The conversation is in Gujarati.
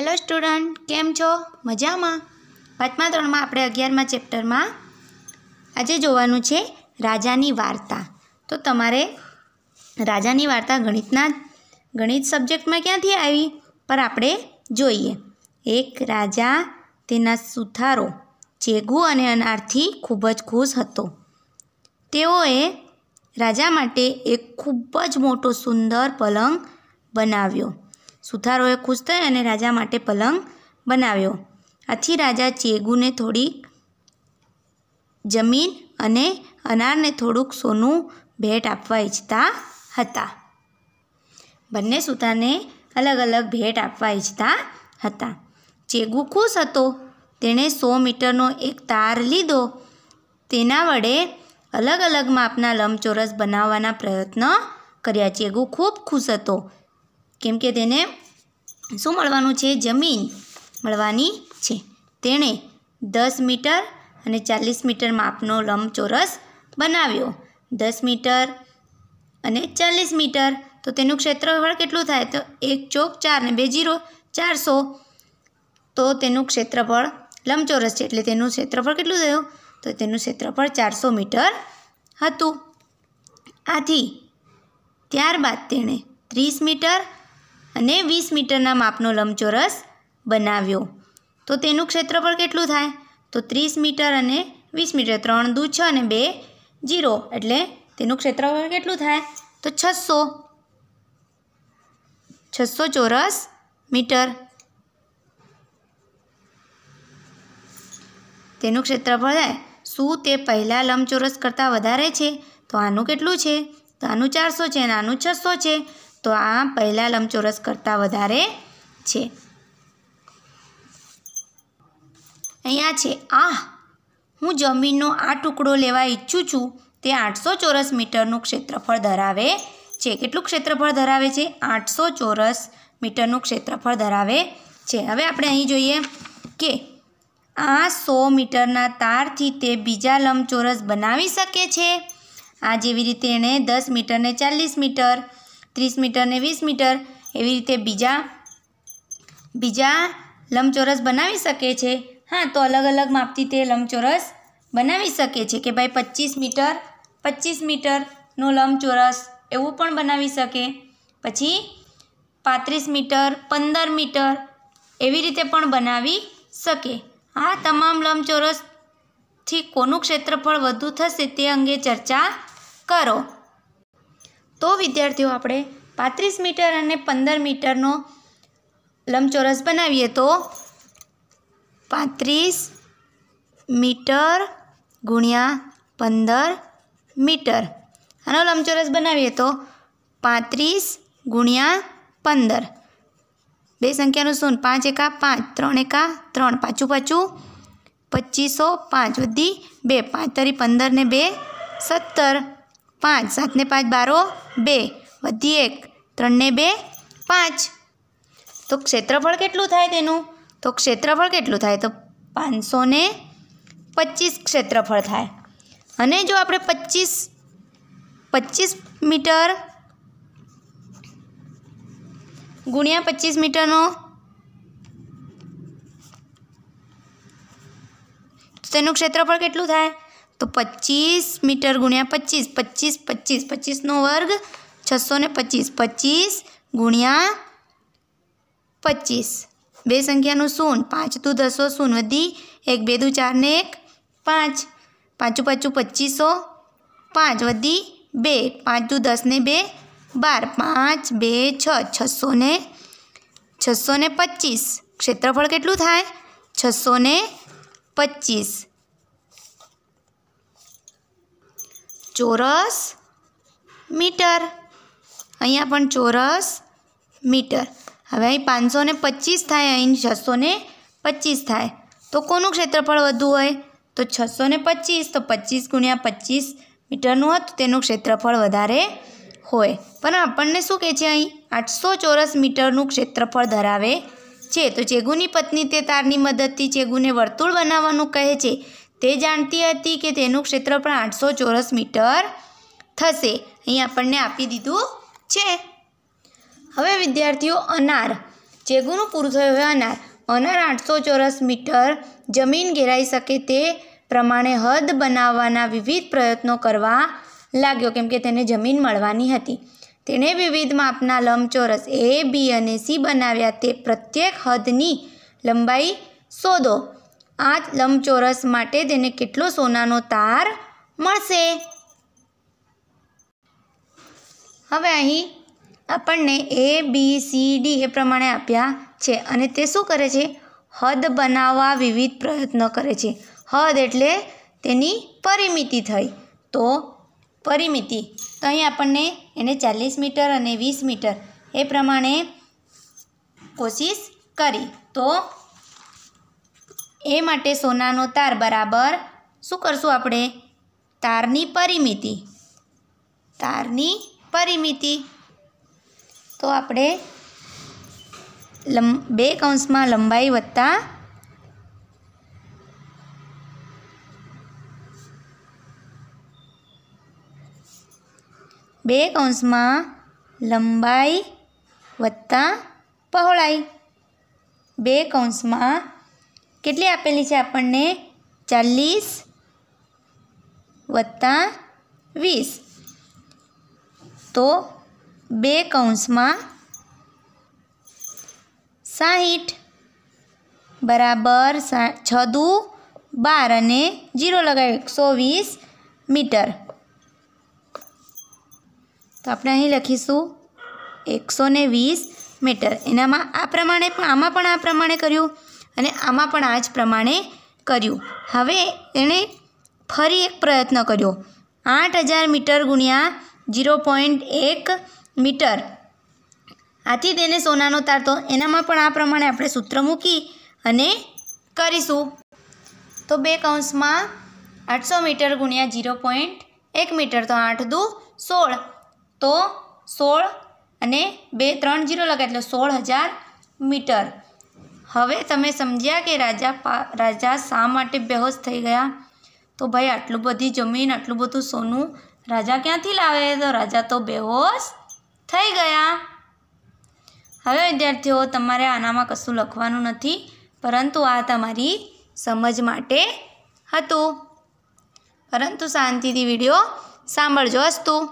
હેલો સ્ટુડન્ટ કેમ છો મજામાં પાંચમા ત્રણમાં આપણે અગિયારમાં ચેપ્ટરમાં આજે જોવાનું છે રાજાની વાર્તા તો તમારે રાજાની વાર્તા ગણિતના ગણિત સબ્જેક્ટમાં ક્યાંથી આવી પર આપણે જોઈએ એક રાજા તેના સુથારો ચેગુ અને અનારથી ખૂબ જ ખુશ હતો તેઓએ રાજા માટે એક ખૂબ જ મોટો સુંદર પલંગ બનાવ્યો સુથારોએ ખુશ થઈ અને રાજા માટે પલંગ બનાવ્યો આથી રાજા ચેગુને થોડીક જમીન અને અનારને થોડુંક સોનું ભેટ આપવા ઈચ્છતા હતા બંને સુતાને અલગ અલગ ભેટ આપવા ઈચ્છતા હતા ચેગુ ખુશ હતો તેણે સો મીટરનો એક તાર લીધો તેના વડે અલગ અલગ માપના લંબચોરસ બનાવવાના પ્રયત્ન કર્યા ચેગુ ખૂબ ખુશ હતો કેમ કે તેને શું મળવાનું છે જમીન મળવાની છે તેણે દસ મીટર અને ચાલીસ મીટર માપનો લંબચોરસ બનાવ્યો દસ મીટર અને ચાલીસ મીટર તો તેનું ક્ષેત્રફળ કેટલું થાય તો એક ચોક ચાર ને બે જીરો ચારસો તો તેનું ક્ષેત્રફળ લંબચોરસ છે એટલે તેનું ક્ષેત્રફળ કેટલું થયું તો તેનું ક્ષેત્રફળ ચારસો મીટર હતું આથી ત્યારબાદ તેણે ત્રીસ મીટર અને વીસ મીટરના માપનો લંબચોરસ બનાવ્યો તો તેનું ક્ષેત્રફળ કેટલું થાય તો ત્રીસ મીટર અને વીસ મીટર ત્રણ દૂ છ અને બે જીરો એટલે તેનું ક્ષેત્રફળ કેટલું થાય તો છસો છસો ચોરસ મીટર તેનું ક્ષેત્રફળ થાય શું તે પહેલાં લંબચોરસ કરતાં વધારે છે તો આનું કેટલું છે તો આનું ચારસો છે અને આનું છસો છે તો આ પહેલાં લંબચોરસ કરતાં વધારે છે અહીંયા છે આ હું જમીનનો આ ટુકડો લેવા ઈચ્છું છું તે આઠસો ચોરસ મીટરનું ક્ષેત્રફળ ધરાવે છે કેટલું ક્ષેત્રફળ ધરાવે છે આઠસો ચોરસ મીટરનું ક્ષેત્રફળ ધરાવે છે હવે આપણે અહીં જોઈએ કે આ સો મીટરના તારથી તે બીજા લંબચોરસ બનાવી શકે છે આ જેવી રીતે એણે દસ મીટરને ચાલીસ મીટર ત્રીસ મીટર ને વીસ મીટર એવી રીતે બીજા બીજા લંબચોરસ બનાવી શકે છે હા તો અલગ અલગ માપથી તે લંબચોરસ બનાવી શકે છે કે ભાઈ પચીસ મીટર પચીસ મીટરનો લંબચોરસ એવું પણ બનાવી શકે પછી પાંત્રીસ મીટર પંદર મીટર એવી રીતે પણ બનાવી શકે આ તમામ લંબચોરસથી કોનું ક્ષેત્રફળ વધુ થશે તે અંગે ચર્ચા કરો તો વિદ્યાર્થીઓ આપણે પાંત્રીસ મીટર અને પંદર મીટરનો લંબચોરસ બનાવીએ તો પાંત્રીસ મીટર ગુણ્યા પંદર મીટર આનો લંબચોરસ બનાવીએ તો પાંત્રીસ ગુણ્યા પંદર બે સંખ્યાનું શૂન્ય પાંચ એકા પાંચ ત્રણ એકા ત્રણ પાછું પાછું પચીસો પાંચ બધી બે પાંચ તરી પંદર ને બે સત્તર પાંચ સાતને પાંચ બારો બે વધી એક ત્રણને બે પાંચ તો ક્ષેત્રફળ કેટલું થાય તેનું તો ક્ષેત્રફળ કેટલું થાય તો પાંચસો ને પચીસ ક્ષેત્રફળ થાય અને જો આપણે પચીસ પચીસ મીટર ગુણ્યા પચીસ મીટરનો તેનું ક્ષેત્રફળ કેટલું થાય તો 25 મીટર * 25 25 25 નો વર્ગ 625 25 * 25 બે સંખ્યાનો શૂન 5 તો 10 શૂન વધી 1 2 2 4 ને 1 5 5 * 5 2500 5 + 2 5 * 10 ને 2 12 5 2 6 600 ને 625 ક્ષેત્રફળ કેટલું થાય 625 ચોરસ મીટર અહીંયા પણ ચોરસ મીટર હવે અહીં પાંચસો ને પચીસ થાય અહીં છસો ને પચીસ થાય તો કોનું ક્ષેત્રફળ વધુ હોય તો છસો ને પચીસ તો પચીસ ગુણ્યા પચીસ મીટરનું હતું તેનું ક્ષેત્રફળ વધારે હોય પણ આપણને શું કહે છે અહીં આઠસો ચોરસ મીટરનું ક્ષેત્રફળ ધરાવે છે તો ચેગુની પત્ની તે તારની મદદથી ચેગુને વર્તુળ બનાવવાનું કહે છે તે જાણતી હતી કે તેનું ક્ષેત્ર પણ આઠસો ચોરસ મીટર થશે અહીં આપણને આપી દીધું છે હવે વિદ્યાર્થીઓ અનાર ચેગુનું પૂરું થયું હોય અનાર અનાર આઠસો ચોરસ મીટર જમીન ઘેરાઈ શકે તે પ્રમાણે હદ બનાવવાના વિવિધ પ્રયત્નો કરવા લાગ્યો કેમ કે તેને જમીન મળવાની હતી તેણે વિવિધ માપના લંબચોરસ એ બી અને સી બનાવ્યા તે પ્રત્યેક હદની લંબાઈ શોધો આ લંબચોરસ માટે તેને કેટલો સોનાનો તાર મળશે હવે અહીં આપણને એ બી સી ડી એ પ્રમાણે આપ્યા છે અને તે શું કરે છે હદ બનાવવા વિવિધ પ્રયત્નો કરે છે હદ એટલે તેની પરિમિતિ થઈ તો પરિમિતિ તો અહીં આપણને એને ચાલીસ મીટર અને વીસ મીટર એ પ્રમાણે કોશિશ કરી તો એ માટે સોનાનો તાર બરાબર શું કરશું આપણે તારની પરિમિતિ તારની પરિમિતિ તો આપણે લં બે કૌંસમાં લંબાઈ વત્તા બે કૌંસમાં લંબાઈ વત્તા પહોળાઈ બે કૌંસમાં કેટલી આપેલી છે આપણને ચાલીસ વત્તા વીસ તો બે કૌંસમાં સાહીઠ બરાબર છ દુ બાર અને જીરો લગાવ્યો એકસો વીસ મીટર તો આપણે અહીં લખીશું એકસો વીસ મીટર એનામાં આ પ્રમાણે પણ આમાં પણ આ પ્રમાણે કર્યું અને આમાં પણ આ જ પ્રમાણે કર્યું હવે એણે ફરી એક પ્રયત્ન કર્યો આઠ હજાર મીટર ગુણ્યા જીરો પોઈન્ટ એક મીટર આથી તેને સોનાનો તાર તો એનામાં પણ આ પ્રમાણે આપણે સૂત્ર મૂકી અને કરીશું તો બે કૌંસમાં આઠસો મીટર ગુણ્યા જીરો પોઈન્ટ એક મીટર તો આઠ દુ સોળ તો સોળ અને બે ત્રણ જીરો લગાય એટલે સોળ હજાર મીટર હવે તમે સમજ્યા કે રાજા રાજા શા માટે બેહોશ થઈ ગયા તો ભાઈ આટલું બધી જમીન આટલું બધું સોનું રાજા ક્યાંથી લાવે તો રાજા તો બેહોશ થઈ ગયા હવે વિદ્યાર્થીઓ તમારે આનામાં કશું લખવાનું નથી પરંતુ આ તમારી સમજ માટે હતું પરંતુ શાંતિથી વિડીયો સાંભળજો હસ્તું